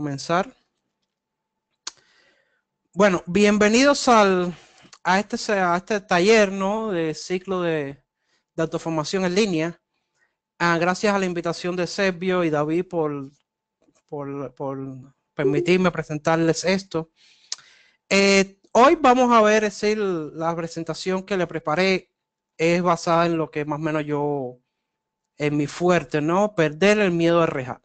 comenzar. Bueno, bienvenidos al, a, este, a este taller ¿no? de ciclo de, de autoformación en línea. Ah, gracias a la invitación de Sergio y David por, por, por permitirme presentarles esto. Eh, hoy vamos a ver, es la presentación que le preparé es basada en lo que más o menos yo, en mi fuerte, ¿no? Perder el miedo a reja.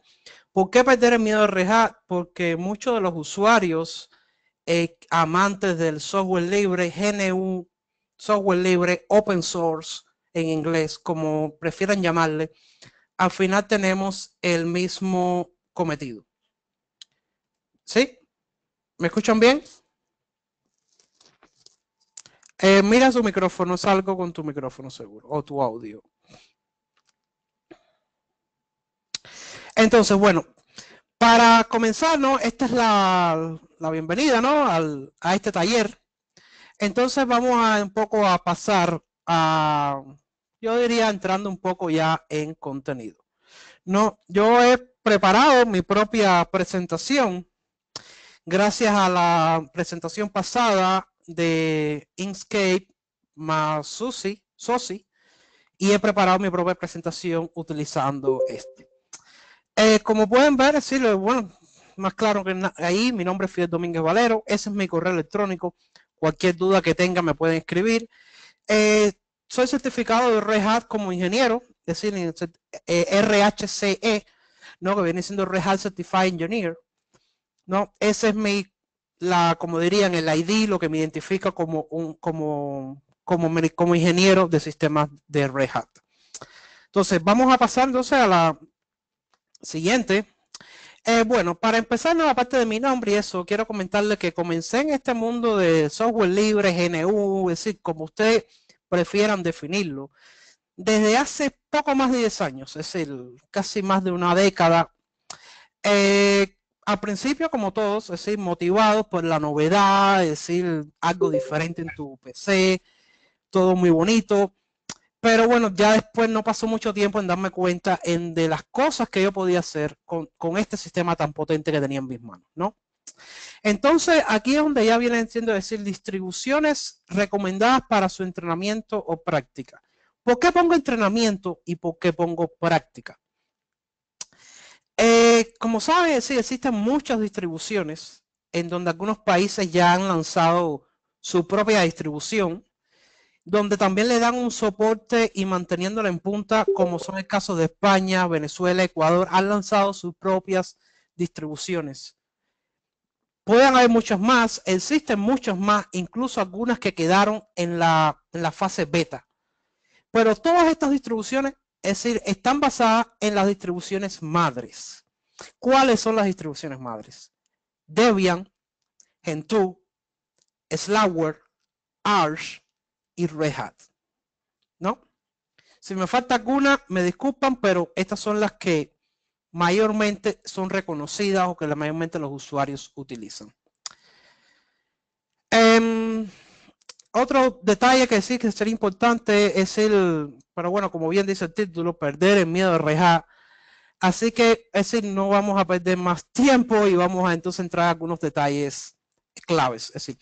¿Por qué perder el miedo de rejar? Porque muchos de los usuarios eh, amantes del software libre, GNU, software libre, open source en inglés, como prefieran llamarle, al final tenemos el mismo cometido. ¿Sí? ¿Me escuchan bien? Eh, mira su micrófono, salgo con tu micrófono seguro, o tu audio. Entonces, bueno, para comenzar, ¿no? Esta es la, bienvenida, a este taller. Entonces vamos a un poco a pasar a, yo diría, entrando un poco ya en contenido. No, yo he preparado mi propia presentación gracias a la presentación pasada de Inkscape más Susi, Sosi, y he preparado mi propia presentación utilizando este. Eh, como pueden ver, sí, bueno, más claro que ahí, mi nombre es Fidel Domínguez Valero, ese es mi correo electrónico, cualquier duda que tenga me pueden escribir. Eh, soy certificado de Red Hat como ingeniero, es decir, RHCE, eh, e, ¿no? que viene siendo Red Hat Certified Engineer. ¿no? Ese es mi, la, como dirían, el ID, lo que me identifica como, un, como, como, como ingeniero de sistemas de Red Hat. Entonces, vamos a pasar entonces a la Siguiente. Eh, bueno, para empezar, la parte de mi nombre y eso, quiero comentarle que comencé en este mundo de software libre, GNU, es decir, como ustedes prefieran definirlo, desde hace poco más de 10 años, es decir, casi más de una década. Eh, al principio, como todos, es decir, motivados por la novedad, es decir, algo diferente en tu PC, todo muy bonito. Pero bueno, ya después no pasó mucho tiempo en darme cuenta en de las cosas que yo podía hacer con, este sistema tan potente que tenía en mis manos, ¿no? Entonces, aquí es donde ya viene siendo decir distribuciones recomendadas para su entrenamiento o práctica. ¿Por qué pongo entrenamiento y por qué pongo práctica? Eh, como saben, sí, existen muchas distribuciones en donde algunos países ya han lanzado su propia distribución donde también le dan un soporte y manteniéndola en punta, como son el caso de España, Venezuela, Ecuador, han lanzado sus propias distribuciones. Pueden haber muchas más, existen muchas más, incluso algunas que quedaron en la, fase beta. Pero todas estas distribuciones, es decir, están basadas en las distribuciones madres. ¿Cuáles son las distribuciones madres? Debian, Gentoo, Slower, Arch, y Red ¿No? Si me falta alguna, me disculpan, pero estas son las que mayormente son reconocidas o que la mayormente los usuarios utilizan. Em, otro detalle que sí que sería importante es el, pero bueno, como bien dice el título, perder el miedo de rejar. Así que es decir, no vamos a perder más tiempo y vamos a entonces entrar a algunos detalles claves. Es decir,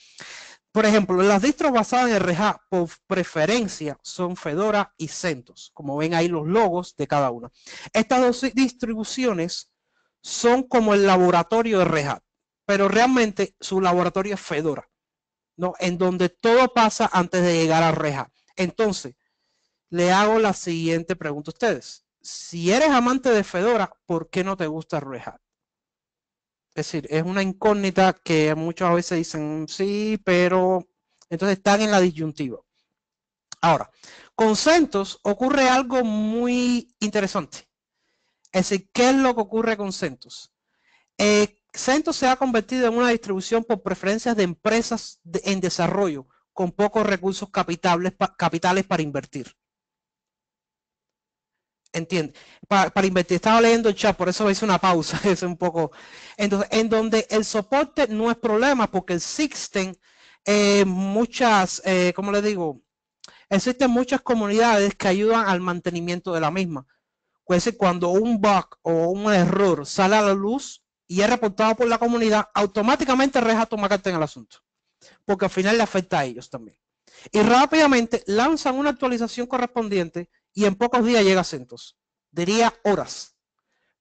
por ejemplo, las distros basadas en Rehat, por preferencia son Fedora y CentOS, como ven ahí los logos de cada una. Estas dos distribuciones son como el laboratorio de reja pero realmente su laboratorio es Fedora, ¿no? En donde todo pasa antes de llegar a Rehat. Entonces, le hago la siguiente pregunta a ustedes. Si eres amante de Fedora, ¿por qué no te gusta Red es decir, es una incógnita que muchas veces dicen sí, pero entonces están en la disyuntiva. Ahora, con CentOS ocurre algo muy interesante. Es decir, ¿qué es lo que ocurre con CentOS? Eh, CentOS se ha convertido en una distribución por preferencias de empresas en desarrollo con pocos recursos capitales para invertir entiende para, invertir. Estaba leyendo el chat, por eso hice una pausa, es un poco. Entonces, en donde el soporte no es problema, porque existen eh, muchas, eh, ¿cómo le digo? Existen muchas comunidades que ayudan al mantenimiento de la misma. Pues cuando un bug o un error sale a la luz y es reportado por la comunidad, automáticamente Reja toma carta en el asunto, porque al final le afecta a ellos también. Y rápidamente lanzan una actualización correspondiente y en pocos días llega a Centos. Diría horas,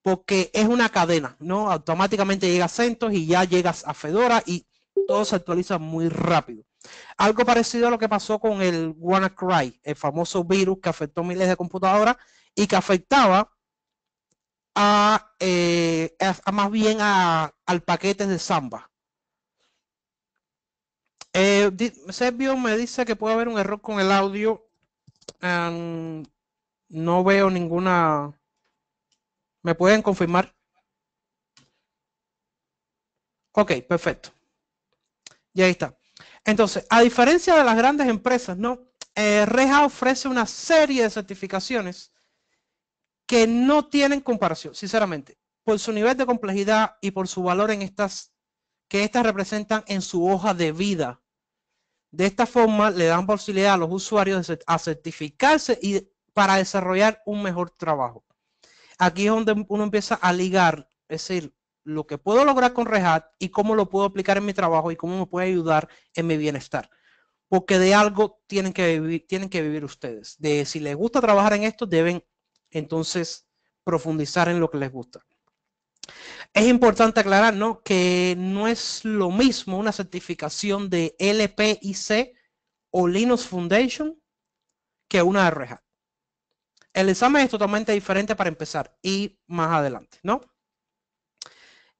porque es una cadena, ¿no? Automáticamente llega a Centos y ya llegas a Fedora y todo se actualiza muy rápido. Algo parecido a lo que pasó con el WannaCry, el famoso virus que afectó miles de computadoras y que afectaba a, eh, más bien a, al paquete de Samba. Eh, Servio me dice que puede haber un error con el audio. Um, no veo ninguna... ¿Me pueden confirmar? Ok, perfecto. Y ahí está. Entonces, a diferencia de las grandes empresas, ¿no? Eh, Reja ofrece una serie de certificaciones que no tienen comparación, sinceramente, por su nivel de complejidad y por su valor en estas, que estas representan en su hoja de vida. De esta forma, le dan posibilidad a los usuarios a certificarse y para desarrollar un mejor trabajo. Aquí es donde uno empieza a ligar, es decir, lo que puedo lograr con Rehat y cómo lo puedo aplicar en mi trabajo y cómo me puede ayudar en mi bienestar. Porque de algo tienen que vivir, tienen que vivir ustedes. De si les gusta trabajar en esto, deben entonces profundizar en lo que les gusta. Es importante aclarar ¿no? que no es lo mismo una certificación de LPIC o Linux Foundation que una de Rehat el examen es totalmente diferente para empezar y más adelante, ¿no?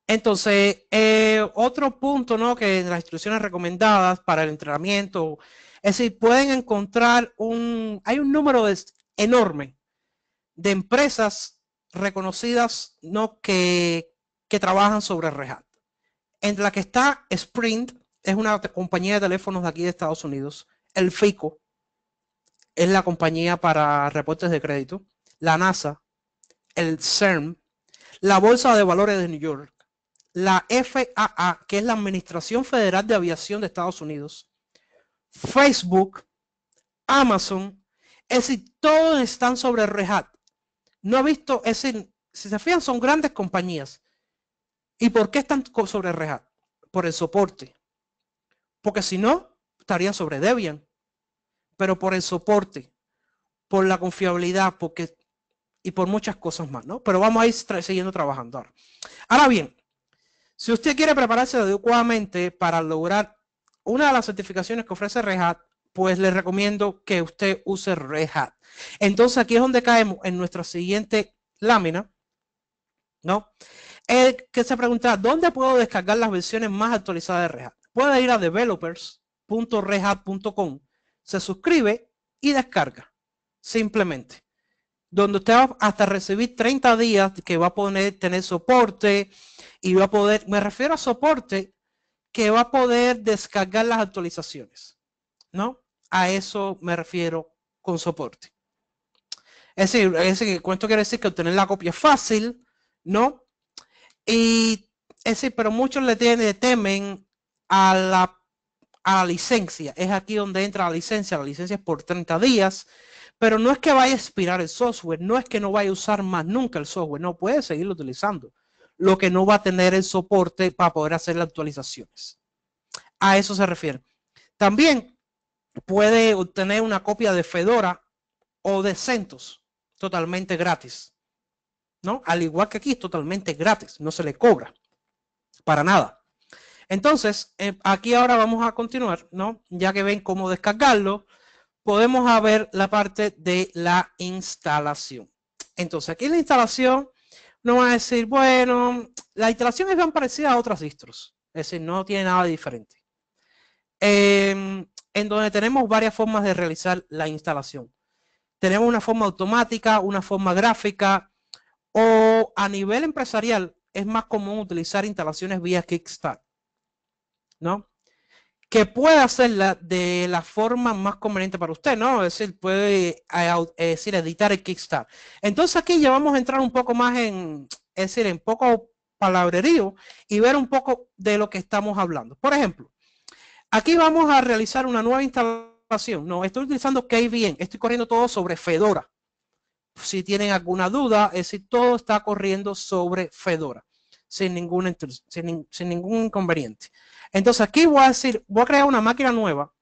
Entonces, eh, otro punto, ¿no? Que las instrucciones recomendadas para el entrenamiento, es decir, pueden encontrar un, hay un número enorme de empresas reconocidas, ¿no? Que, que trabajan sobre Red En Entre la que está Sprint, es una compañía de teléfonos de aquí de Estados Unidos, el FICO, es la compañía para reportes de crédito, la NASA, el CERN, la Bolsa de Valores de New York, la FAA, que es la Administración Federal de Aviación de Estados Unidos, Facebook, Amazon, es decir, todos están sobre Rehat. No he visto, es si se fijan, son grandes compañías. ¿Y por qué están sobre Rehat? Por el soporte. Porque si no, estarían sobre Debian pero por el soporte, por la confiabilidad, porque y por muchas cosas más, ¿no? Pero vamos a ir siguiendo trabajando ahora. Ahora bien, si usted quiere prepararse adecuadamente para lograr una de las certificaciones que ofrece Red Hat, pues le recomiendo que usted use Red Hat. Entonces aquí es donde caemos en nuestra siguiente lámina, ¿no? El que se pregunta, ¿dónde puedo descargar las versiones más actualizadas de Red Hat? Puede ir a developers.redhat.com se suscribe y descarga, simplemente. Donde usted va hasta recibir 30 días que va a poner, tener soporte y va a poder, me refiero a soporte, que va a poder descargar las actualizaciones, ¿no? A eso me refiero con soporte. Es decir, es que cuento quiere decir que obtener la copia es fácil, ¿no? Y es decir, pero muchos le, tienen, le temen a la a la licencia. Es aquí donde entra la licencia. La licencia es por 30 días, pero no es que vaya a expirar el software, no es que no vaya a usar más nunca el software, no puede seguirlo utilizando. Lo que no va a tener el soporte para poder hacer las actualizaciones. A eso se refiere. También puede obtener una copia de Fedora o de CentOS totalmente gratis. ¿No? Al igual que aquí totalmente gratis, no se le cobra para nada. Entonces, eh, aquí ahora vamos a continuar, ¿no? Ya que ven cómo descargarlo, podemos ver la parte de la instalación. Entonces, aquí en la instalación nos va a decir, bueno, la instalación es bien parecida a otras distros, es decir, no tiene nada de diferente. Em, en donde tenemos varias formas de realizar la instalación. Tenemos una forma automática, una forma gráfica, o a nivel empresarial es más común utilizar instalaciones vía Kickstart. ¿no? Que pueda hacerla de la forma más conveniente para usted, ¿no? Es decir, puede eh, eh, editar el Kickstarter. Entonces aquí ya vamos a entrar un poco más en, es decir, en poco palabrerío y ver un poco de lo que estamos hablando. Por ejemplo, aquí vamos a realizar una nueva instalación. No, estoy utilizando KVM, estoy corriendo todo sobre Fedora. Si tienen alguna duda, es decir, todo está corriendo sobre Fedora, sin ningún, sin ningún inconveniente. Entonces aquí voy a decir, voy a crear una máquina nueva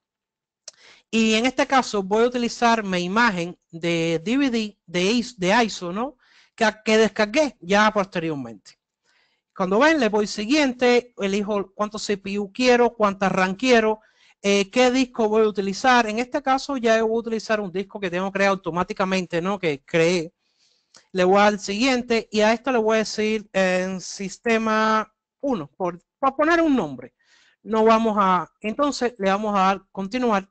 y en este caso voy a utilizar mi imagen de DVD, de, ISO, ¿no? Que, descargué ya posteriormente. Cuando ven, le voy siguiente, elijo cuánto CPU quiero, cuánta RAM quiero, eh, qué disco voy a utilizar. En este caso ya voy a utilizar un disco que tengo creado automáticamente, ¿no? Que creé. Le voy al siguiente y a esto le voy a decir en eh, sistema 1, para poner un nombre no vamos a, entonces le vamos a dar continuar.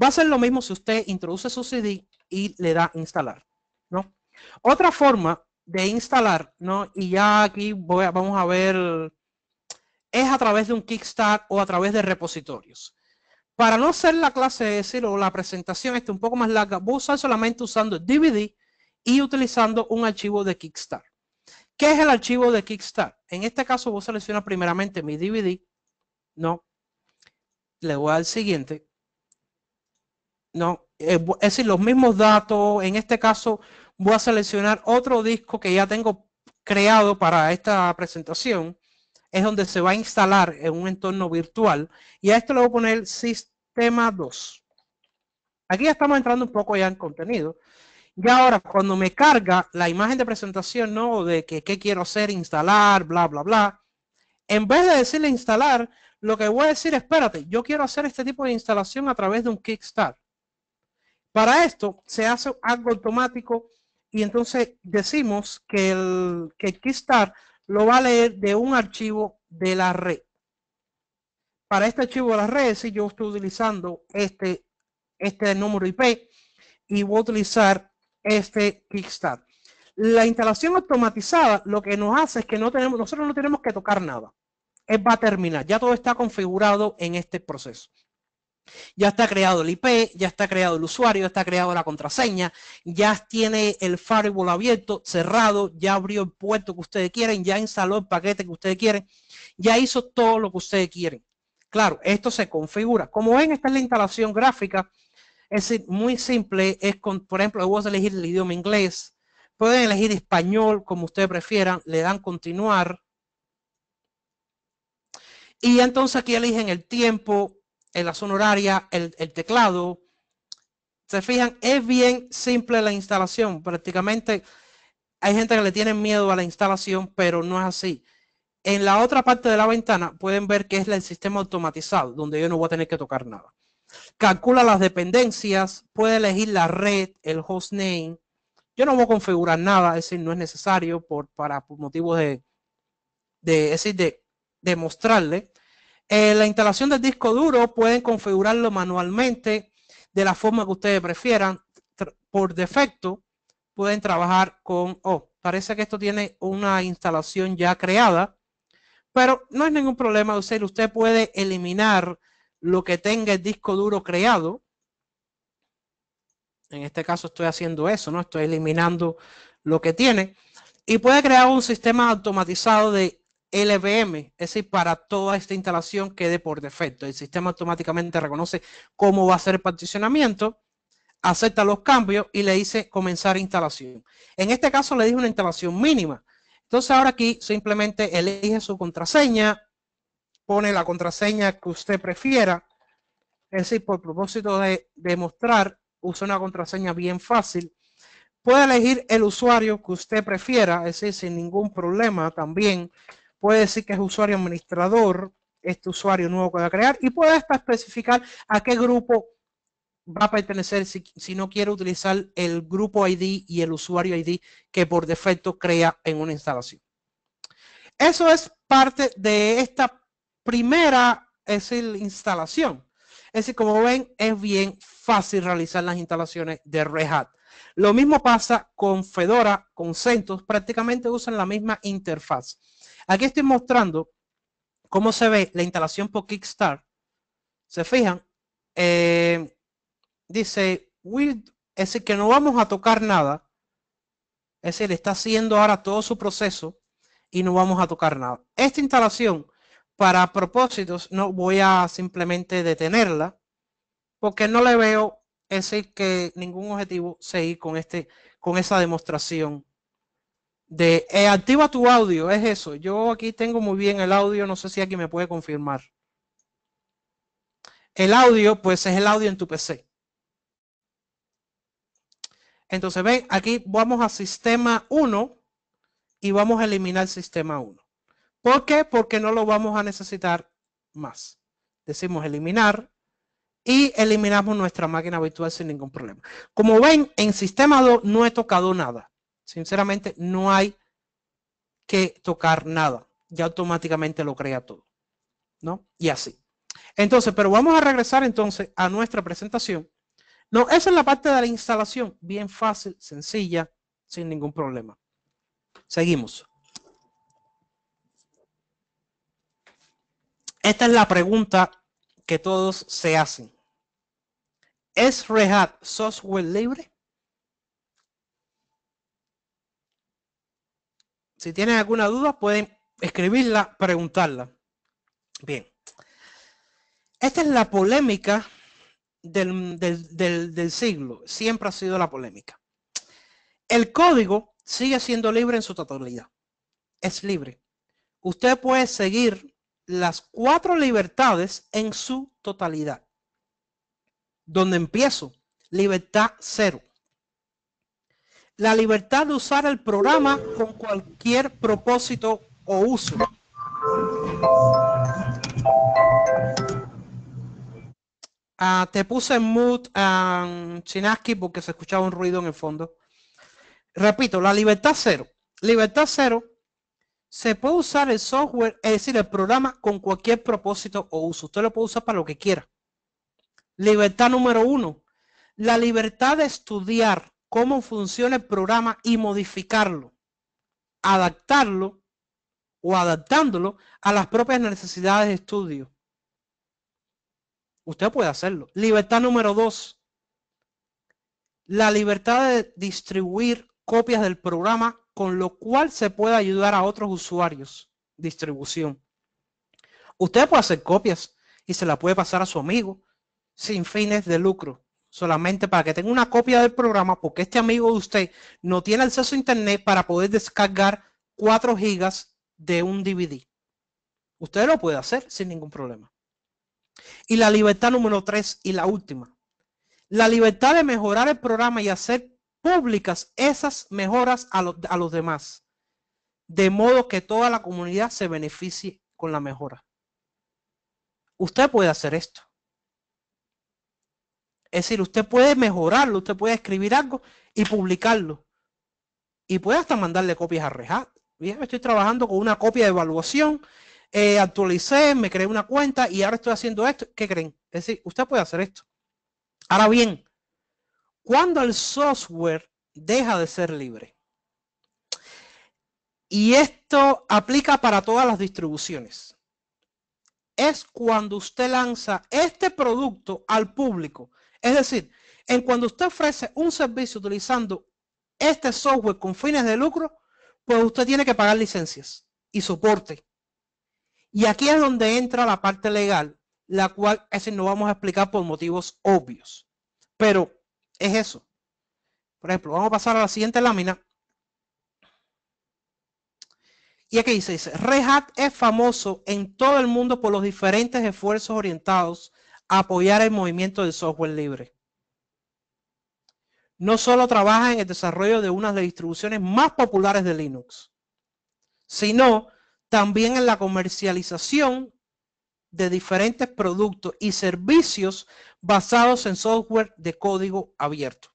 Va a ser lo mismo si usted introduce su CD y le da instalar, ¿no? Otra forma de instalar, ¿no? Y ya aquí voy vamos a ver, es a través de un Kickstart o a través de repositorios. Para no hacer la clase, de decir, o la presentación esté un poco más larga, voy a usar solamente usando DVD y utilizando un archivo de Kickstart. ¿Qué es el archivo de Kickstart? En este caso, vos a primeramente mi DVD no. Le voy al siguiente. No. Eh, es decir, los mismos datos. En este caso voy a seleccionar otro disco que ya tengo creado para esta presentación. Es donde se va a instalar en un entorno virtual. Y a esto le voy a poner sistema 2. Aquí ya estamos entrando un poco ya en contenido. Y ahora, cuando me carga la imagen de presentación, ¿no? De que qué quiero hacer, instalar, bla, bla, bla. En vez de decirle instalar, lo que voy a decir, espérate, yo quiero hacer este tipo de instalación a través de un Kickstart. Para esto se hace algo automático y entonces decimos que el, Kickstart lo va a leer de un archivo de la red. Para este archivo de la red, si yo estoy utilizando este, este número IP y voy a utilizar este Kickstart. La instalación automatizada lo que nos hace es que no tenemos, nosotros no tenemos que tocar nada va a terminar. Ya todo está configurado en este proceso. Ya está creado el IP, ya está creado el usuario, ya está creado la contraseña, ya tiene el firewall abierto, cerrado, ya abrió el puerto que ustedes quieren, ya instaló el paquete que ustedes quieren, ya hizo todo lo que ustedes quieren. Claro, esto se configura. Como ven, esta es la instalación gráfica. Es muy simple. Es con, por ejemplo, vos elegir el idioma inglés. Pueden elegir español, como ustedes prefieran. Le dan continuar. Y entonces aquí eligen el tiempo, la zona horaria, el, teclado. Se fijan, es bien simple la instalación. Prácticamente hay gente que le tiene miedo a la instalación, pero no es así. En la otra parte de la ventana pueden ver que es el sistema automatizado, donde yo no voy a tener que tocar nada. Calcula las dependencias, puede elegir la red, el hostname. Yo no voy a configurar nada, es decir, no es necesario por, para motivos de, de demostrarle. Eh, la instalación del disco duro pueden configurarlo manualmente de la forma que ustedes prefieran. Por defecto pueden trabajar con... Oh, parece que esto tiene una instalación ya creada, pero no es ningún problema de usted. Usted puede eliminar lo que tenga el disco duro creado. En este caso estoy haciendo eso, ¿no? Estoy eliminando lo que tiene. Y puede crear un sistema automatizado de LVM, es decir, para toda esta instalación quede por defecto. El sistema automáticamente reconoce cómo va a ser el particionamiento, acepta los cambios y le dice comenzar instalación. En este caso le dije una instalación mínima. Entonces ahora aquí simplemente elige su contraseña, pone la contraseña que usted prefiera. Es decir, por propósito de demostrar, usa una contraseña bien fácil. Puede elegir el usuario que usted prefiera, es decir, sin ningún problema también puede decir que es usuario administrador, este usuario nuevo que va a crear, y puede hasta especificar a qué grupo va a pertenecer si, no quiere utilizar el grupo ID y el usuario ID que por defecto crea en una instalación. Eso es parte de esta primera es instalación. Es decir, como ven, es bien fácil realizar las instalaciones de Red Hat. Lo mismo pasa con Fedora, con CentOS, prácticamente usan la misma interfaz. Aquí estoy mostrando cómo se ve la instalación por Kickstarter. Se fijan, eh, dice, es decir, que no vamos a tocar nada. Es decir, está haciendo ahora todo su proceso y no vamos a tocar nada. Esta instalación, para propósitos, no voy a simplemente detenerla porque no le veo, es decir, que ningún objetivo seguir con, este, con esa demostración de eh, activa tu audio, es eso. Yo aquí tengo muy bien el audio, no sé si aquí me puede confirmar. El audio, pues es el audio en tu PC. Entonces, ven, aquí vamos a sistema 1 y vamos a eliminar sistema 1. ¿Por qué? Porque no lo vamos a necesitar más. Decimos eliminar y eliminamos nuestra máquina virtual sin ningún problema. Como ven, en sistema 2 no he tocado nada. Sinceramente, no hay que tocar nada. Ya automáticamente lo crea todo. ¿No? Y así. Entonces, pero vamos a regresar entonces a nuestra presentación. No, esa es la parte de la instalación. Bien fácil, sencilla, sin ningún problema. Seguimos. Esta es la pregunta que todos se hacen. ¿Es Red Hat software libre? Si tienen alguna duda, pueden escribirla, preguntarla. Bien. Esta es la polémica del, del siglo. Siempre ha sido la polémica. El código sigue siendo libre en su totalidad. Es libre. Usted puede seguir las cuatro libertades en su totalidad. Donde empiezo, libertad cero la libertad de usar el programa con cualquier propósito o uso. Ah, te puse en mute ah, Chinaski porque se escuchaba un ruido en el fondo. Repito, la libertad cero. Libertad cero, se puede usar el software, es decir, el programa con cualquier propósito o uso. Usted lo puede usar para lo que quiera. Libertad número uno, la libertad de estudiar, cómo funciona el programa y modificarlo, adaptarlo o adaptándolo a las propias necesidades de estudio. Usted puede hacerlo. Libertad número dos. La libertad de distribuir copias del programa con lo cual se puede ayudar a otros usuarios. Distribución. Usted puede hacer copias y se la puede pasar a su amigo sin fines de lucro solamente para que tenga una copia del programa, porque este amigo de usted no tiene acceso a internet para poder descargar 4 gigas de un DVD. Usted lo puede hacer sin ningún problema. Y la libertad número 3 y la última. La libertad de mejorar el programa y hacer públicas esas mejoras a, a los demás, de modo que toda la comunidad se beneficie con la mejora. Usted puede hacer esto. Es decir, usted puede mejorarlo, usted puede escribir algo y publicarlo. Y puede hasta mandarle copias a Rehat. Bien, estoy trabajando con una copia de evaluación, eh, actualicé, me creé una cuenta y ahora estoy haciendo esto. ¿Qué creen? Es decir, usted puede hacer esto. Ahora bien, cuando el software deja de ser libre, y esto aplica para todas las distribuciones, es cuando usted lanza este producto al público es decir, en cuando usted ofrece un servicio utilizando este software con fines de lucro, pues usted tiene que pagar licencias y soporte. Y aquí es donde entra la parte legal, la cual ese no vamos a explicar por motivos obvios. Pero es eso. Por ejemplo, vamos a pasar a la siguiente lámina. Y aquí dice, Red Hat es famoso en todo el mundo por los diferentes esfuerzos orientados apoyar el movimiento del software libre. No solo trabaja en el desarrollo de una de las distribuciones más populares de Linux, sino también en la comercialización de diferentes productos y servicios basados en software de código abierto.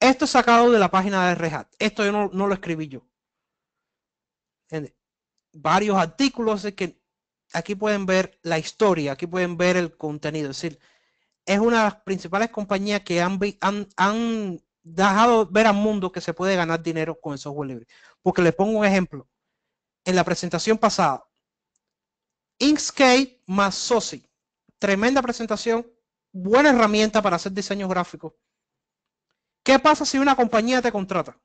Esto es sacado de la página de Red Hat. Esto yo no, lo escribí yo. varios artículos que aquí pueden ver la historia, aquí pueden ver el contenido. Es decir, es una de las principales compañías que han, dejado ver al mundo que se puede ganar dinero con el software libre. Porque les pongo un ejemplo. En la presentación pasada, Inkscape más Soci. Tremenda presentación, buena herramienta para hacer diseño gráfico. ¿Qué pasa si una compañía te contrata?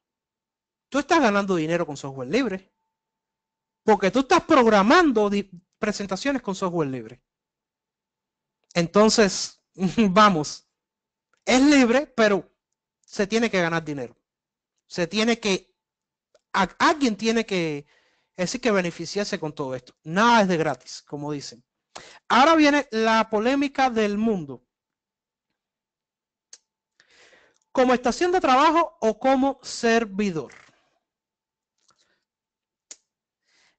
Tú estás ganando dinero con software libre. Porque tú estás programando presentaciones con software libre. Entonces, vamos, es libre, pero se tiene que ganar dinero. Se tiene que, alguien tiene que, decir, que beneficiarse con todo esto. Nada es de gratis, como dicen. Ahora viene la polémica del mundo. ¿Como estación de trabajo o como servidor?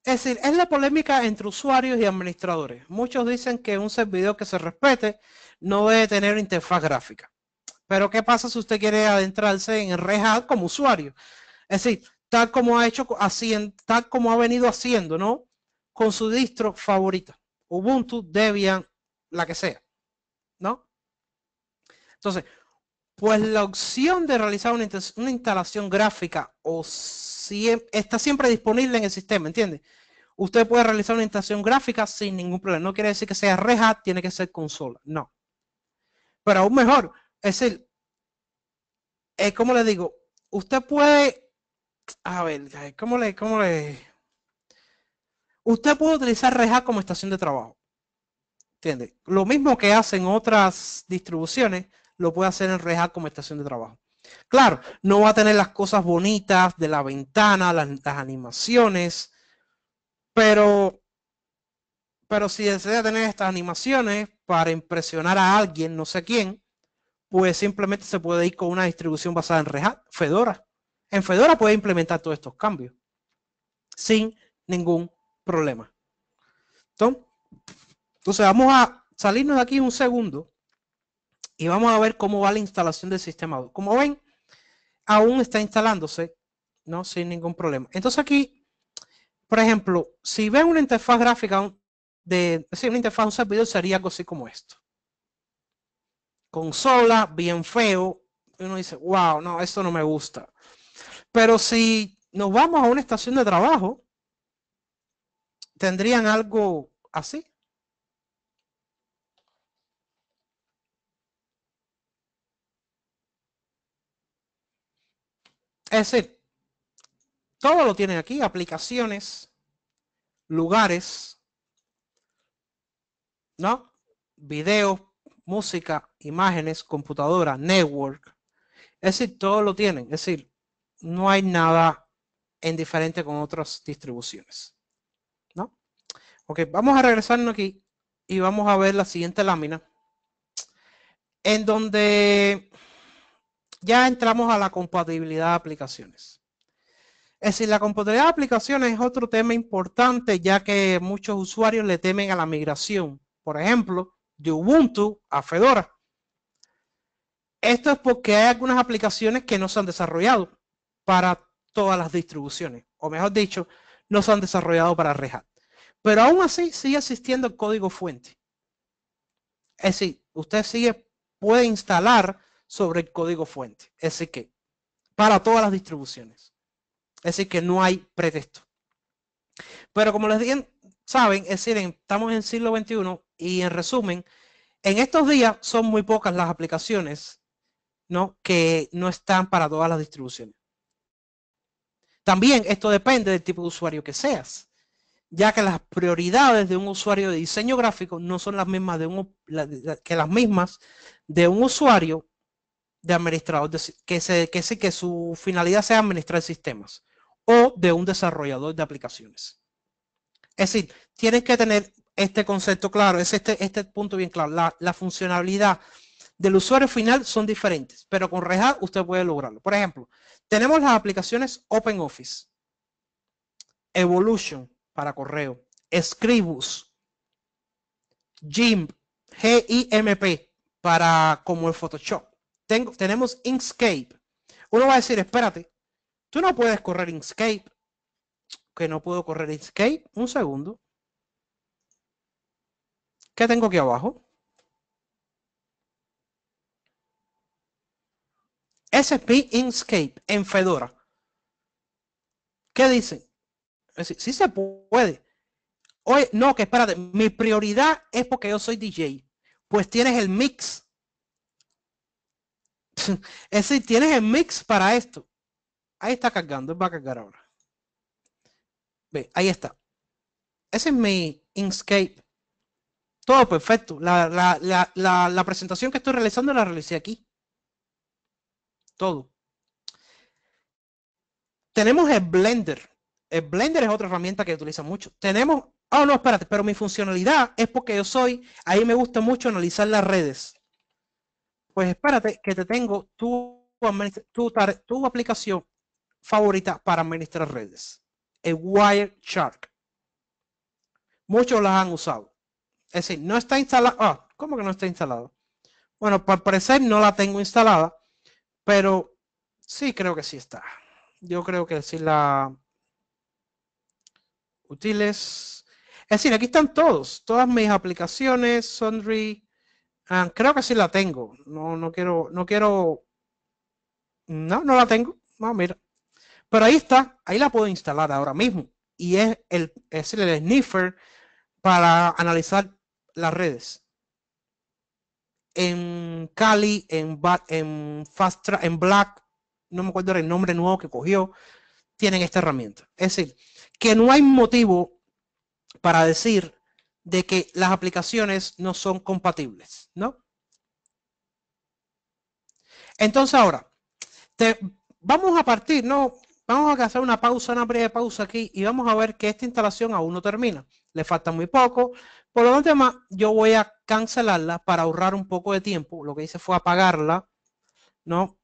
Es decir, es la polémica entre usuarios y administradores. Muchos dicen que un servidor que se respete no debe tener interfaz gráfica. Pero ¿qué pasa si usted quiere adentrarse en Red como usuario? Es decir, tal como ha hecho, tal como ha venido haciendo, ¿no? Con su distro favorito. Ubuntu, Debian, la que sea, ¿no? Entonces, pues la opción de realizar una, instalación gráfica o si está siempre disponible en el sistema, ¿entiende? Usted puede realizar una instalación gráfica sin ningún problema. No quiere decir que sea reja, tiene que ser consola, no. Pero aún mejor, es el, ¿cómo le digo? Usted puede, a ver, ¿cómo le, cómo le? Usted puede utilizar reja como estación de trabajo. ¿Entiende? Lo mismo que hacen otras distribuciones, lo puede hacer en Rehat como estación de trabajo. Claro, no va a tener las cosas bonitas de la ventana, las, animaciones, pero, pero si desea tener estas animaciones para impresionar a alguien, no sé quién, pues simplemente se puede ir con una distribución basada en Rehat, Fedora. En Fedora puede implementar todos estos cambios sin ningún problema. Entonces, vamos a salirnos de aquí un segundo y vamos a ver cómo va la instalación del sistema. Como ven, aún está instalándose, ¿no? Sin ningún problema. Entonces aquí, por ejemplo, si ven una interfaz gráfica de, decir una interfaz de un servidor sería algo así como esto. Consola, bien feo, uno dice, wow, no, esto no me gusta. Pero si nos vamos a una estación de trabajo, tendrían algo así, Es decir, todo lo tienen aquí, aplicaciones, lugares, ¿no? Videos, música, imágenes, computadora, network. Es decir, todo lo tienen. Es decir, no hay nada en diferente con otras distribuciones. ¿no? Ok, vamos a regresarnos aquí y vamos a ver la siguiente lámina. En donde ya entramos a la compatibilidad de aplicaciones. Es decir, la compatibilidad de aplicaciones es otro tema importante, ya que muchos usuarios le temen a la migración, por ejemplo, de Ubuntu a Fedora. Esto es porque hay algunas aplicaciones que no se han desarrollado para todas las distribuciones, o mejor dicho, no se han desarrollado para Red Pero aún así sigue existiendo el código fuente. Es decir, usted sigue, puede instalar sobre el código fuente. Es decir que, para todas las distribuciones. Es decir que no hay pretexto. Pero como les dije, saben, es decir, estamos en el siglo XXI y en resumen, en estos días son muy pocas las aplicaciones ¿no? que no están para todas las distribuciones. También esto depende del tipo de usuario que seas, ya que las prioridades de un usuario de diseño gráfico no son las mismas de un, que las mismas de un usuario de administrador, que, se, que, que su finalidad sea administrar sistemas o de un desarrollador de aplicaciones. Es decir, tienes que tener este concepto claro, es este, este punto bien claro. La, funcionalidad del usuario final son diferentes, pero con React usted puede lograrlo. Por ejemplo, tenemos las aplicaciones OpenOffice, Evolution para correo, Scribus, GIMP, GIMP para como el Photoshop, tenemos Inkscape. Uno va a decir, espérate, tú no puedes correr Inkscape. Que no puedo correr Inkscape. Un segundo. ¿Qué tengo aquí abajo? SP Inkscape en Fedora. ¿Qué dice? si se puede. Oye, no, que espérate, mi prioridad es porque yo soy DJ. Pues tienes el mix es decir, tienes el mix para esto. Ahí está cargando, va a cargar ahora. Ve, ahí está. Ese es mi Inkscape. Todo perfecto. La, la presentación que estoy realizando la realicé aquí. Todo. Tenemos el Blender. El Blender es otra herramienta que utiliza mucho. Tenemos, oh no, espérate, pero mi funcionalidad es porque yo soy, ahí me gusta mucho analizar las redes. Pues espérate que te tengo tu, tu, tu aplicación favorita para administrar redes, el Wireshark. Muchos las han usado. Es decir, no está instalada. Ah, ¿cómo que no está instalado? Bueno, por parecer no la tengo instalada, pero sí creo que sí está. Yo creo que sí la... Útiles. Es decir, aquí están todos. Todas mis aplicaciones, Sundry, Ah, creo que sí la tengo. No, no quiero, no quiero. No, no la tengo. No, mira. Pero ahí está, ahí la puedo instalar ahora mismo. Y es el, es el sniffer para analizar las redes. En Cali, en, en Fast Track, en Black, no me acuerdo el nombre nuevo que cogió, tienen esta herramienta. Es decir, que no hay motivo para decir de que las aplicaciones no son compatibles, ¿no? Entonces ahora, vamos a partir, ¿no? Vamos a hacer una pausa, una breve pausa aquí y vamos a ver que esta instalación aún no termina. Le falta muy poco. Por lo tanto, yo voy a cancelarla para ahorrar un poco de tiempo. Lo que hice fue apagarla, ¿no?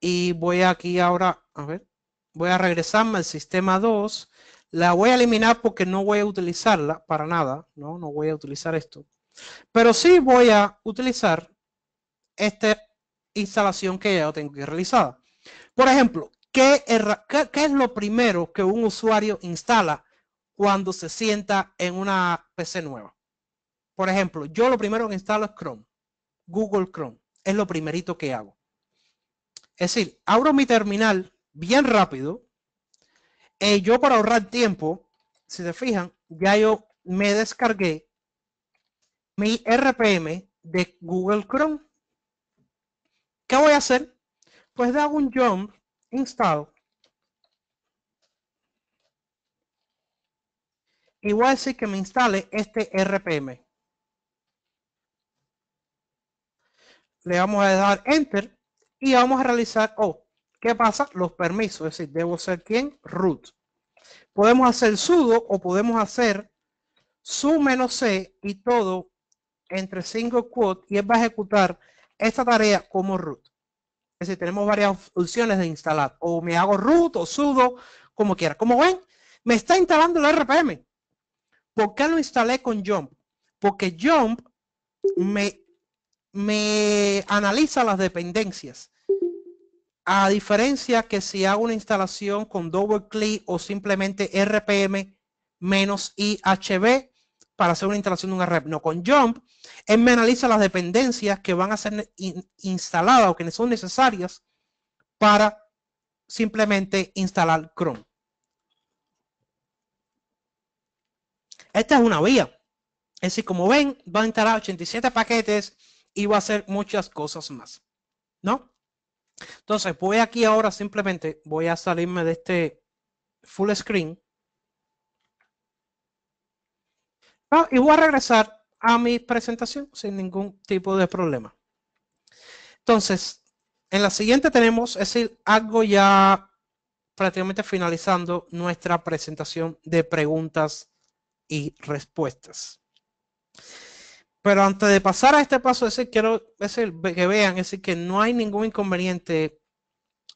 Y voy aquí ahora, a ver, voy a regresarme al sistema 2 la voy a eliminar porque no voy a utilizarla para nada, ¿no? No voy a utilizar esto. Pero sí voy a utilizar esta instalación que ya tengo que realizada. Por ejemplo, ¿qué, ¿qué es lo primero que un usuario instala cuando se sienta en una PC nueva? Por ejemplo, yo lo primero que instalo es Chrome, Google Chrome. Es lo primerito que hago. Es decir, abro mi terminal bien rápido, eh, yo para ahorrar tiempo, si se fijan, ya yo me descargué mi RPM de Google Chrome. ¿Qué voy a hacer? Pues hago un jump install. Y voy a decir que me instale este RPM. Le vamos a dar enter y vamos a realizar, oh, ¿Qué pasa? Los permisos, es decir, debo ser quién? Root. Podemos hacer sudo o podemos hacer su menos c y todo entre single quote y él va a ejecutar esta tarea como root. Es decir, tenemos varias opciones de instalar. O me hago root o sudo, como quiera. Como ven, me está instalando el RPM. ¿Por qué lo instalé con jump? Porque jump me, me analiza las dependencias. A diferencia que si hago una instalación con doble click o simplemente RPM menos IHB para hacer una instalación de una red. No, con Jump, él me analiza las dependencias que van a ser instaladas o que son necesarias para simplemente instalar Chrome. Esta es una vía. Es decir, como ven, va a instalar 87 paquetes y va a hacer muchas cosas más. ¿No? Entonces voy aquí ahora simplemente, voy a salirme de este full screen. Ah, y voy a regresar a mi presentación sin ningún tipo de problema. Entonces, en la siguiente tenemos, es decir, algo ya prácticamente finalizando nuestra presentación de preguntas y respuestas. Pero antes de pasar a este paso, ese quiero decir, que vean, es decir, que no hay ningún inconveniente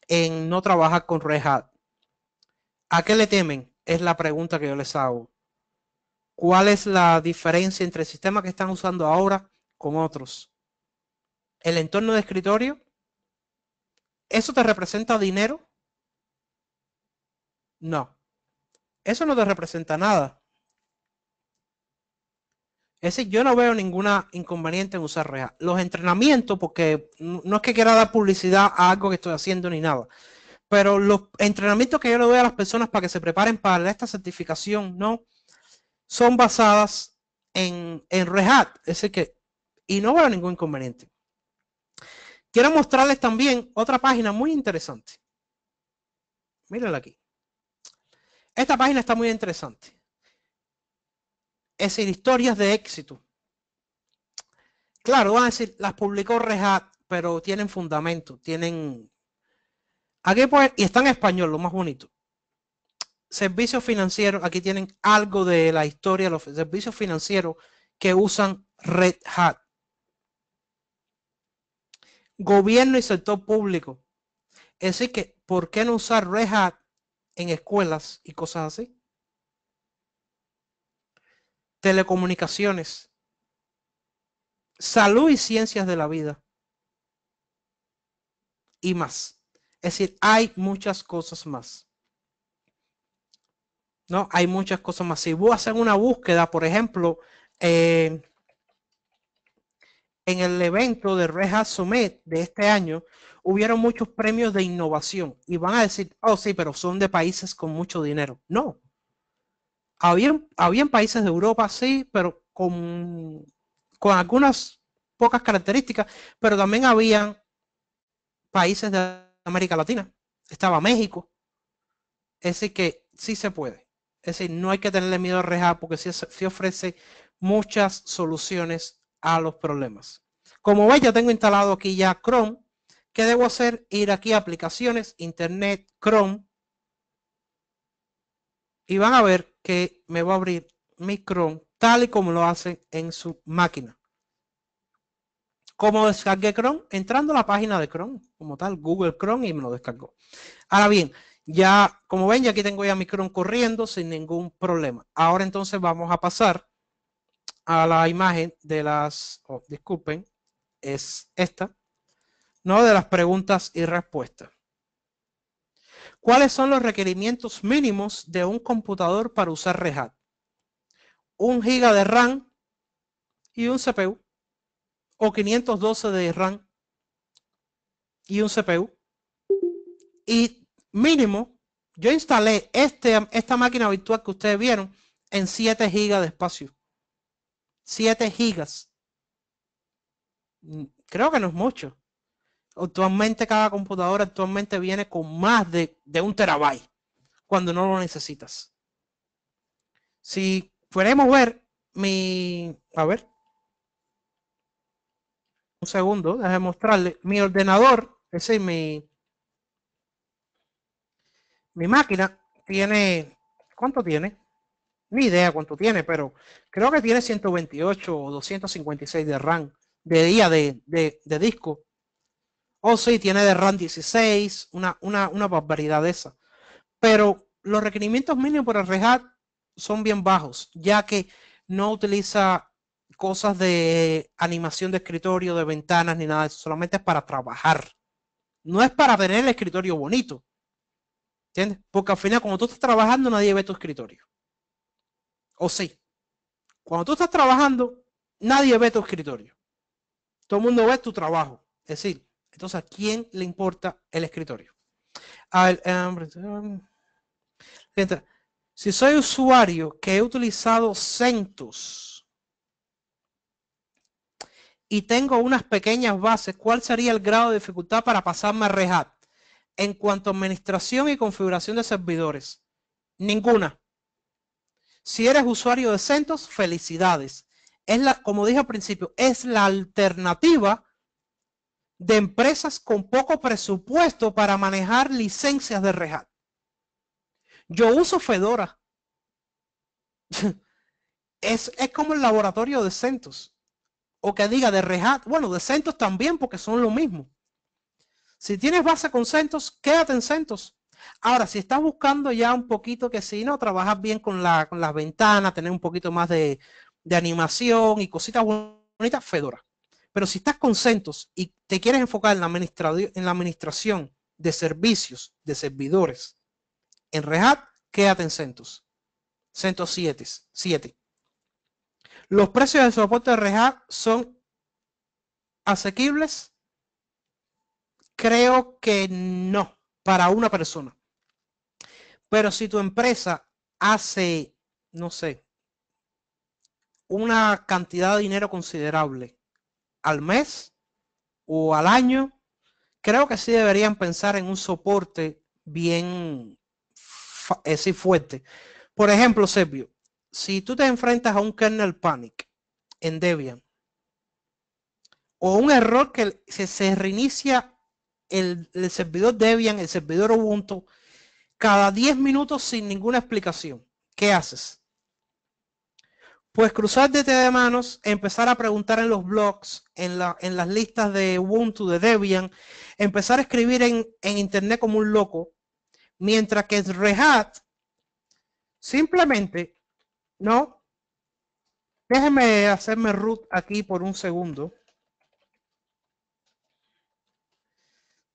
en no trabajar con Red Hat. ¿A qué le temen? Es la pregunta que yo les hago. ¿Cuál es la diferencia entre el sistema que están usando ahora con otros? ¿El entorno de escritorio? ¿Eso te representa dinero? No. Eso no te representa nada. Es decir, yo no veo ninguna inconveniente en usar Rehat. Los entrenamientos, porque no es que quiera dar publicidad a algo que estoy haciendo ni nada, pero los entrenamientos que yo le doy a las personas para que se preparen para esta certificación, ¿no? Son basadas en, en que, y no veo ningún inconveniente. Quiero mostrarles también otra página muy interesante. Mírenla aquí. Esta página está muy interesante es decir, historias de éxito. Claro, van a decir, las publicó Hat, pero tienen fundamento, tienen... Aquí pues, y está en español, lo más bonito. Servicios financieros, aquí tienen algo de la historia de los servicios financieros que usan Red Hat. Gobierno y sector público. Es decir que, ¿por qué no usar Red Hat en escuelas y cosas así? telecomunicaciones, salud y ciencias de la vida y más. Es decir, hay muchas cosas más. ¿No? Hay muchas cosas más. Si vos haces una búsqueda, por ejemplo, en el evento de Reja Summit de este año, hubieron muchos premios de innovación. Y van a decir, oh sí, pero son de países con mucho dinero. No. Habían, habían países de Europa, sí, pero con, con algunas pocas características, pero también habían países de América Latina. Estaba México. Es que sí se puede. Es decir, no hay que tenerle miedo a rejar porque sí, sí ofrece muchas soluciones a los problemas. Como veis, ya tengo instalado aquí ya Chrome. ¿Qué debo hacer? Ir aquí a aplicaciones, Internet, Chrome y van a ver que me va a abrir mi Chrome tal y como lo hacen en su máquina. ¿Cómo descargué Chrome? Entrando a la página de Chrome, como tal, Google Chrome y me lo descargó. Ahora bien, ya, como ven, ya aquí tengo ya mi Chrome corriendo sin ningún problema. Ahora entonces vamos a pasar a la imagen de las, oh, disculpen, es esta, ¿no? De las preguntas y respuestas. ¿Cuáles son los requerimientos mínimos de un computador para usar Red Un giga de RAM y un CPU. O 512 de RAM y un CPU. Y mínimo, yo instalé este, esta máquina virtual que ustedes vieron en 7 gigas de espacio. 7 gigas. Creo que no es mucho. Actualmente cada computadora actualmente viene con más de, un terabyte cuando no lo necesitas. Si a ver mi... A ver. Un segundo, déjame mostrarle. Mi ordenador, es mi, mi máquina tiene... ¿Cuánto tiene? Ni idea cuánto tiene, pero creo que tiene 128 o 256 de RAM de día de, de disco. O sí, tiene de RAM 16, una, barbaridad de esa. Pero los requerimientos mínimos para Red son bien bajos, ya que no utiliza cosas de animación de escritorio, de ventanas, ni nada, solamente es para trabajar. No es para tener el escritorio bonito. ¿Entiendes? Porque al final, cuando tú estás trabajando, nadie ve tu escritorio. ¿O sí? Cuando tú estás trabajando, nadie ve tu escritorio. Todo el mundo ve tu trabajo. Es decir, entonces, ¿a quién le importa el escritorio? si soy usuario que he utilizado CentOS y tengo unas pequeñas bases, ¿cuál sería el grado de dificultad para pasarme a Red En cuanto a administración y configuración de servidores, ninguna. Si eres usuario de CentOS, felicidades. Es la, como dije al principio, es la alternativa de empresas con poco presupuesto para manejar licencias de Rehat. Yo uso Fedora. Es, como el laboratorio de CentOS. O que diga de Rehat. Bueno, de CentOS también porque son lo mismo. Si tienes base con CentOS, quédate en CentOS. Ahora, si estás buscando ya un poquito que si no, trabajas bien con, con las ventanas, tener un poquito más de, de animación y cositas bonitas, Fedora. Pero si estás con CentOS y te quieres enfocar en la, administración de servicios, de servidores, en Red quédate en CentOS. CentOS 7, Los precios del soporte de Red son asequibles. Creo que no, para una persona. Pero si tu empresa hace, no sé, una cantidad de dinero considerable al mes o al año, creo que sí deberían pensar en un soporte bien eh, fuerte. Por ejemplo, Sergio, si tú te enfrentas a un kernel panic en Debian o un error que se, reinicia el, el, servidor Debian, el servidor Ubuntu, cada 10 minutos sin ninguna explicación, ¿qué haces? Pues cruzar de manos, empezar a preguntar en los blogs, en, las listas de Ubuntu, de Debian, empezar a escribir en, internet como un loco, mientras que Rehat Hat simplemente, ¿no? Déjeme hacerme root aquí por un segundo.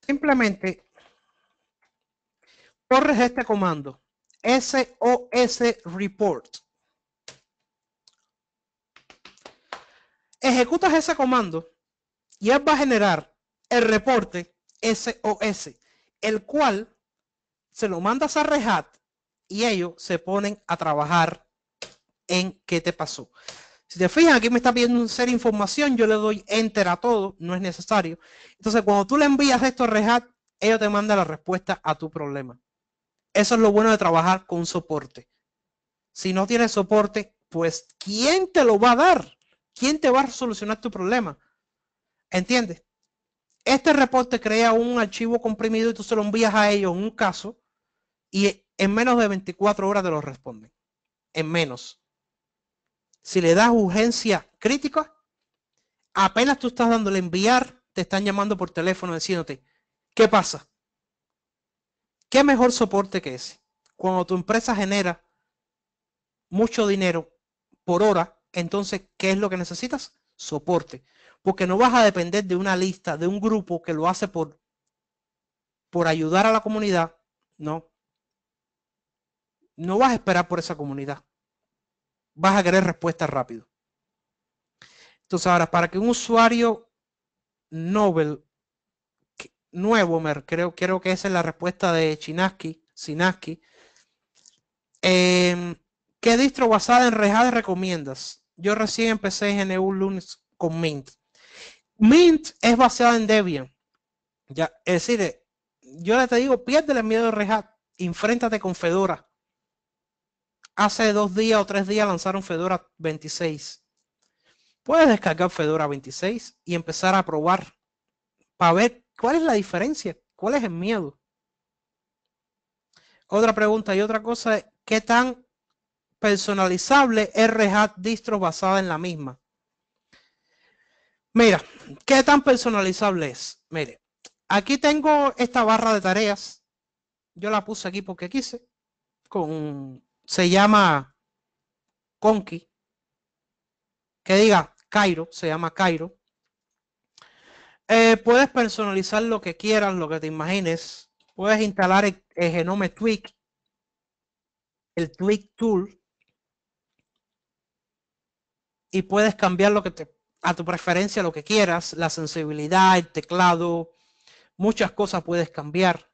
Simplemente corres este comando, SOS report. ejecutas ese comando y él va a generar el reporte SOS, el cual se lo mandas a Red y ellos se ponen a trabajar en qué te pasó. Si te fijas, aquí me está pidiendo ser información, yo le doy enter a todo, no es necesario. Entonces, cuando tú le envías esto a Red ellos te mandan la respuesta a tu problema. Eso es lo bueno de trabajar con soporte. Si no tienes soporte, pues ¿quién te lo va a dar? ¿Quién te va a solucionar tu problema? ¿Entiendes? Este reporte crea un archivo comprimido y tú se lo envías a ellos en un caso y en menos de 24 horas te lo responden. En menos. Si le das urgencia crítica, apenas tú estás dándole enviar, te están llamando por teléfono diciéndote, ¿qué pasa? ¿Qué mejor soporte que ese? Cuando tu empresa genera mucho dinero por hora, entonces, ¿qué es lo que necesitas? Soporte. Porque no vas a depender de una lista, de un grupo que lo hace por, por ayudar a la comunidad. No. No vas a esperar por esa comunidad. Vas a querer respuestas rápido. Entonces, ahora, para que un usuario Nobel nuevo, creo, creo que esa es la respuesta de Chinaski, Sinaski, eh, ¿Qué distro basada en de recomiendas? Yo recién empecé en GNU lunes con Mint. Mint es basada en Debian. Ya, es decir, eh, yo le te digo, piérdele miedo de Red Hat, enfréntate con Fedora. Hace dos días o tres días lanzaron Fedora 26. Puedes descargar Fedora 26 y empezar a probar para ver cuál es la diferencia, cuál es el miedo. Otra pregunta y otra cosa, es, ¿qué tan personalizable RHAT distro basada en la misma. Mira, ¿qué tan personalizable es? Mire, aquí tengo esta barra de tareas. Yo la puse aquí porque quise. Con, se llama Conky. Que diga Cairo, se llama Cairo. Eh, puedes personalizar lo que quieras, lo que te imagines. Puedes instalar el Genome Tweak, el Tweak Tool y puedes cambiar lo que te, a tu preferencia, lo que quieras, la sensibilidad, el teclado, muchas cosas puedes cambiar.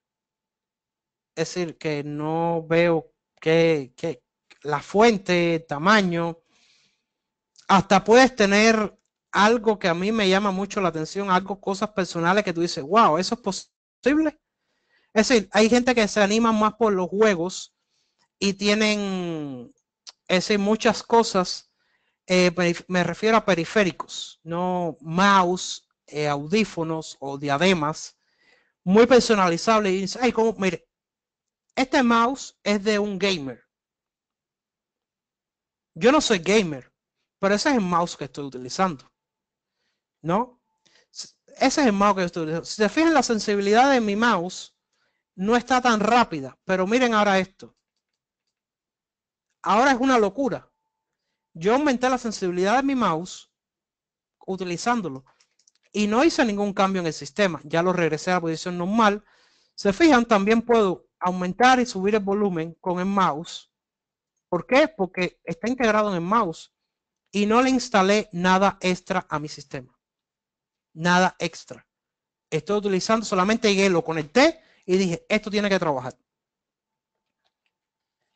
Es decir, que no veo que, la fuente, tamaño, hasta puedes tener algo que a mí me llama mucho la atención, algo, cosas personales que tú dices, wow, eso es posible. Es decir, hay gente que se anima más por los juegos y tienen, es decir, muchas cosas eh, me refiero a periféricos, no mouse, eh, audífonos o diademas, muy personalizables. mire, este mouse es de un gamer. Yo no soy gamer, pero ese es el mouse que estoy utilizando. ¿No? Ese es el mouse que estoy utilizando. Si se fijan, la sensibilidad de mi mouse no está tan rápida, pero miren ahora esto. Ahora es una locura. Yo aumenté la sensibilidad de mi mouse utilizándolo y no hice ningún cambio en el sistema. Ya lo regresé a la posición normal. Se fijan, también puedo aumentar y subir el volumen con el mouse. ¿Por qué? Porque está integrado en el mouse y no le instalé nada extra a mi sistema. Nada extra. Estoy utilizando solamente con lo conecté y dije, esto tiene que trabajar.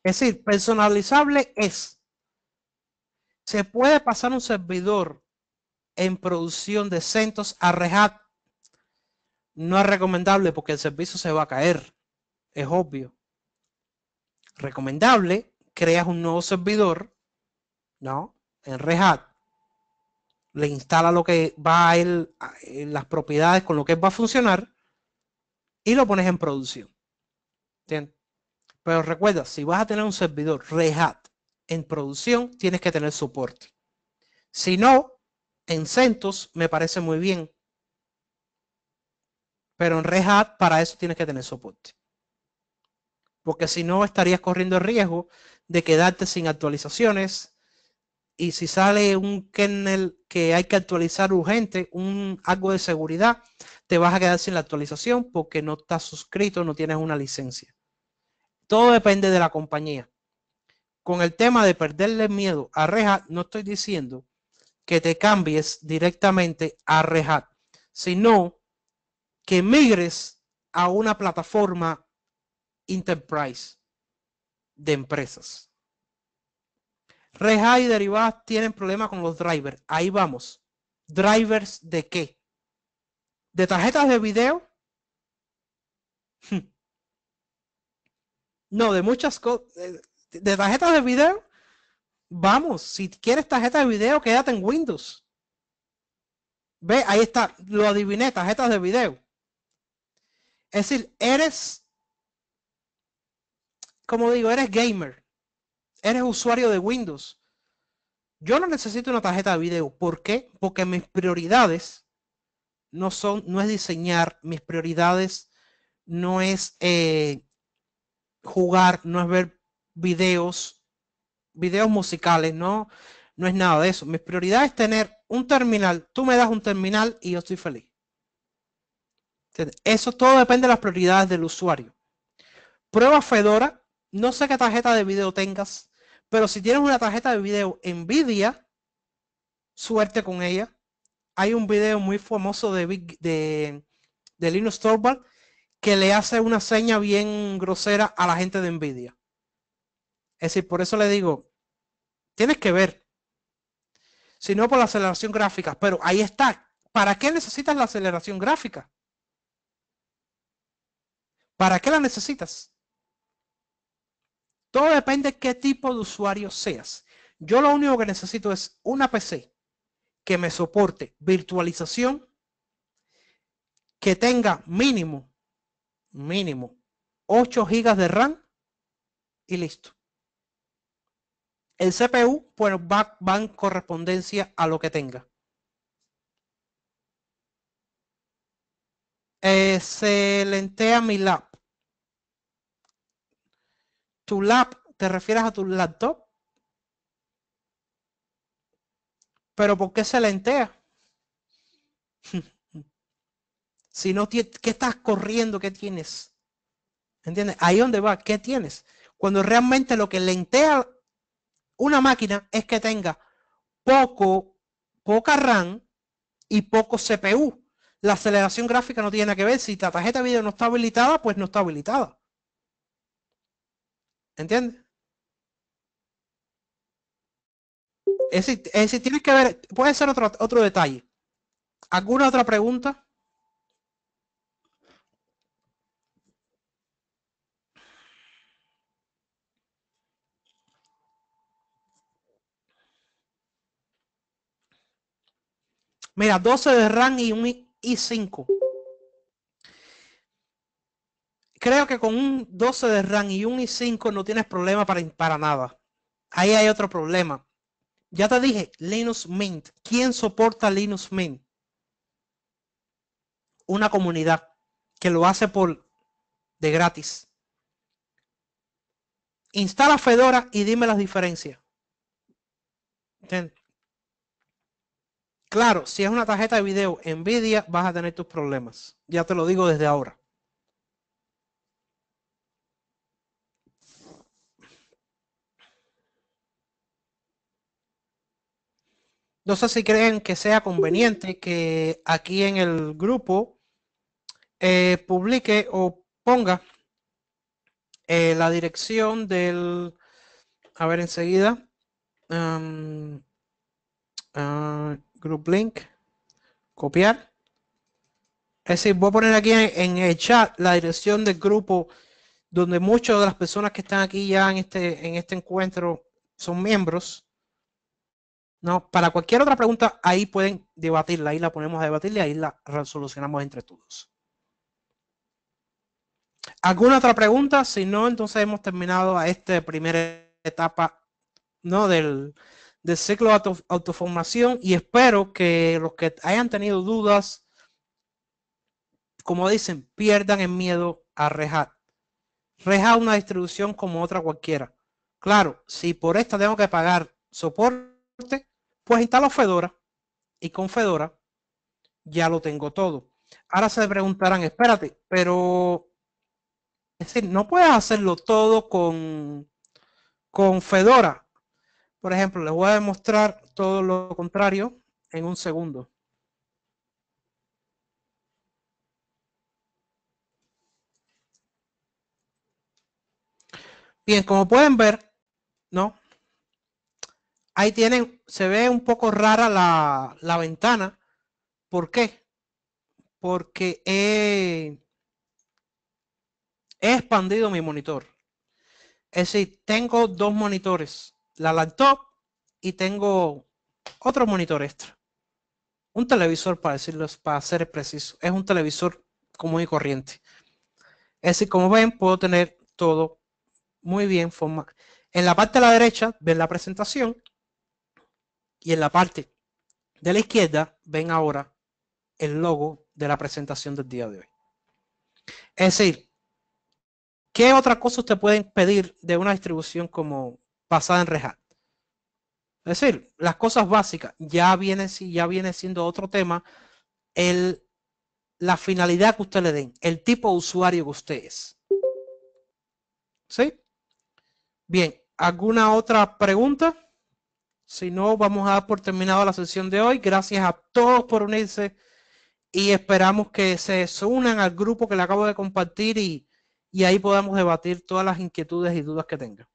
Es decir, personalizable es se puede pasar un servidor en producción de CentOS a Rehat. no es recomendable porque el servicio se va a caer, es obvio. Recomendable, creas un nuevo servidor, ¿no? En Rehat. le instala lo que va a en las propiedades con lo que va a funcionar y lo pones en producción. Pero recuerda, si vas a tener un servidor Rehat en producción tienes que tener soporte. Si no, en CentOS me parece muy bien. Pero en Red Hat para eso tienes que tener soporte. Porque si no, estarías corriendo el riesgo de quedarte sin actualizaciones. Y si sale un kernel que hay que actualizar urgente, un, algo de seguridad, te vas a quedar sin la actualización porque no estás suscrito, no tienes una licencia. Todo depende de la compañía con el tema de perderle miedo a Rehat, no estoy diciendo que te cambies directamente a Rehat, sino que migres a una plataforma enterprise de empresas. Rehat y derivadas tienen problemas con los drivers. Ahí vamos. ¿Drivers de qué? ¿De tarjetas de video? No, de muchas cosas eh, de tarjetas de video, vamos, si quieres tarjeta de video, quédate en Windows. Ve, ahí está, lo adiviné, tarjetas de video. Es decir, eres, como digo, eres gamer, eres usuario de Windows. Yo no necesito una tarjeta de video. ¿Por qué? Porque mis prioridades no son, no es diseñar, mis prioridades no es eh, jugar, no es ver videos, videos musicales, no, no es nada de eso. Mi prioridad es tener un terminal, tú me das un terminal y yo estoy feliz. Eso todo depende de las prioridades del usuario. Prueba Fedora, no sé qué tarjeta de video tengas, pero si tienes una tarjeta de video NVIDIA, suerte con ella. Hay un video muy famoso de, de, de Linus Torvald que le hace una seña bien grosera a la gente de NVIDIA. Es decir, por eso le digo, tienes que ver. Si no por la aceleración gráfica, pero ahí está. ¿Para qué necesitas la aceleración gráfica? ¿Para qué la necesitas? Todo depende de qué tipo de usuario seas. Yo lo único que necesito es una PC que me soporte virtualización, que tenga mínimo, mínimo, 8 GB de RAM y listo. El CPU, pues va, en correspondencia a lo que tenga. Eh, se lentea mi laptop. ¿Tu laptop? te refieres a tu laptop? ¿Pero por qué se lentea? si no, ¿qué estás corriendo? ¿Qué tienes? ¿Entiendes? Ahí donde va, ¿qué tienes? Cuando realmente lo que lentea una máquina es que tenga poco, poca RAM y poco CPU. La aceleración gráfica no tiene que ver. Si la tarjeta de video no está habilitada, pues no está habilitada. ¿Entiendes? Es decir, tiene que ver, puede ser otro, otro detalle. ¿Alguna otra pregunta? Mira, 12 de RAM y un i5. Creo que con un 12 de RAM y un i5 no tienes problema para, para nada. Ahí hay otro problema. Ya te dije, Linux Mint. ¿Quién soporta Linux Mint? Una comunidad que lo hace por de gratis. Instala Fedora y dime las diferencias. Claro, si es una tarjeta de video NVIDIA, vas a tener tus problemas. Ya te lo digo desde ahora. No sé si creen que sea conveniente que aquí en el grupo eh, publique o ponga eh, la dirección del... A ver, enseguida. Um, ah, group link, copiar. Es decir, voy a poner aquí en, el chat la dirección del grupo donde muchas de las personas que están aquí ya en este, en este encuentro son miembros. No, para cualquier otra pregunta, ahí pueden debatirla, ahí la ponemos a debatirla y ahí la resolucionamos entre todos. ¿Alguna otra pregunta? Si no, entonces hemos terminado a esta primera etapa ¿no? del, de ciclo de autoformación y espero que los que hayan tenido dudas, como dicen, pierdan el miedo a rejar. Rejar una distribución como otra cualquiera. Claro, si por esta tengo que pagar soporte, pues instalo Fedora y con Fedora ya lo tengo todo. Ahora se preguntarán, espérate, pero es no puedes hacerlo todo con, con Fedora. Por ejemplo, les voy a demostrar todo lo contrario en un segundo. Bien, como pueden ver, ¿no? Ahí tienen, se ve un poco rara la, la ventana. ¿Por qué? Porque he, he expandido mi monitor. Es decir, tengo dos monitores la laptop y tengo otro monitor extra. Un televisor, para decirlo, para ser preciso. Es un televisor común y corriente. Es decir, como ven, puedo tener todo muy bien formado. En la parte de la derecha ven la presentación y en la parte de la izquierda ven ahora el logo de la presentación del día de hoy. Es decir, ¿qué otra cosa usted pueden pedir de una distribución como basada en React. Es decir, las cosas básicas ya viene, ya viene siendo otro tema. El, la finalidad que usted le den, el tipo de usuario que usted es. ¿Sí? Bien, ¿alguna otra pregunta? Si no, vamos a dar por terminada la sesión de hoy. Gracias a todos por unirse y esperamos que se unan al grupo que le acabo de compartir y, y ahí podamos debatir todas las inquietudes y dudas que tengan.